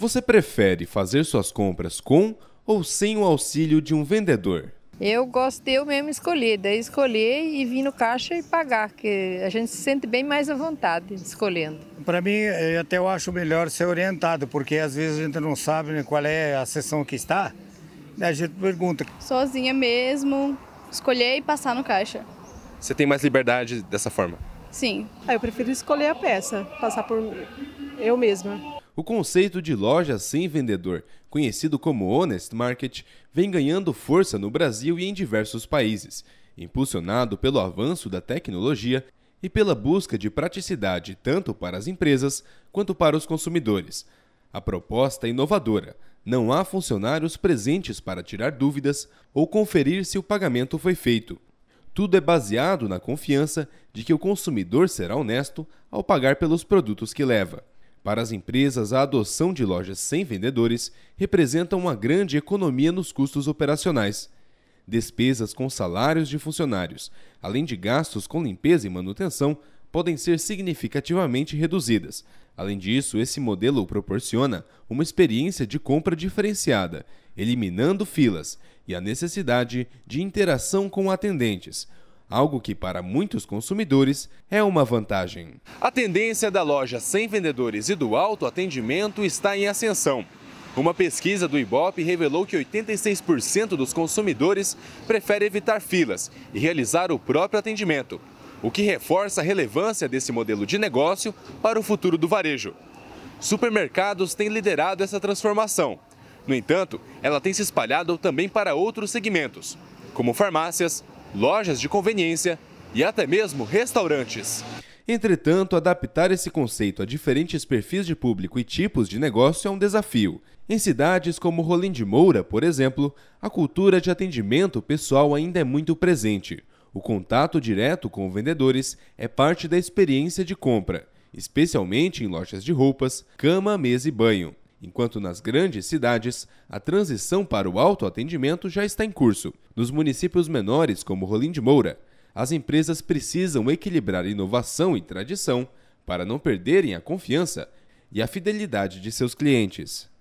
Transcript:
Você prefere fazer suas compras com ou sem o auxílio de um vendedor? Eu gosto de eu mesmo escolher, daí escolher e vir no caixa e pagar, que a gente se sente bem mais à vontade escolhendo. Para mim, eu eh, até eu acho melhor ser orientado, porque às vezes a gente não sabe né, qual é a sessão que está, né, a gente pergunta. Sozinha mesmo, escolher e passar no caixa. Você tem mais liberdade dessa forma? Sim. Ah, eu prefiro escolher a peça, passar por eu mesma. O conceito de loja sem vendedor, conhecido como Honest Market, vem ganhando força no Brasil e em diversos países, impulsionado pelo avanço da tecnologia e pela busca de praticidade tanto para as empresas quanto para os consumidores. A proposta é inovadora. Não há funcionários presentes para tirar dúvidas ou conferir se o pagamento foi feito. Tudo é baseado na confiança de que o consumidor será honesto ao pagar pelos produtos que leva. Para as empresas, a adoção de lojas sem vendedores representa uma grande economia nos custos operacionais. Despesas com salários de funcionários, além de gastos com limpeza e manutenção, podem ser significativamente reduzidas. Além disso, esse modelo proporciona uma experiência de compra diferenciada, eliminando filas e a necessidade de interação com atendentes, algo que para muitos consumidores é uma vantagem. A tendência da loja sem vendedores e do autoatendimento está em ascensão. Uma pesquisa do Ibope revelou que 86% dos consumidores prefere evitar filas e realizar o próprio atendimento, o que reforça a relevância desse modelo de negócio para o futuro do varejo. Supermercados têm liderado essa transformação. No entanto, ela tem se espalhado também para outros segmentos, como farmácias, lojas de conveniência e até mesmo restaurantes. Entretanto, adaptar esse conceito a diferentes perfis de público e tipos de negócio é um desafio. Em cidades como Rolim de Moura, por exemplo, a cultura de atendimento pessoal ainda é muito presente. O contato direto com vendedores é parte da experiência de compra, especialmente em lojas de roupas, cama, mesa e banho enquanto nas grandes cidades a transição para o autoatendimento já está em curso. Nos municípios menores, como Rolim de Moura, as empresas precisam equilibrar inovação e tradição para não perderem a confiança e a fidelidade de seus clientes.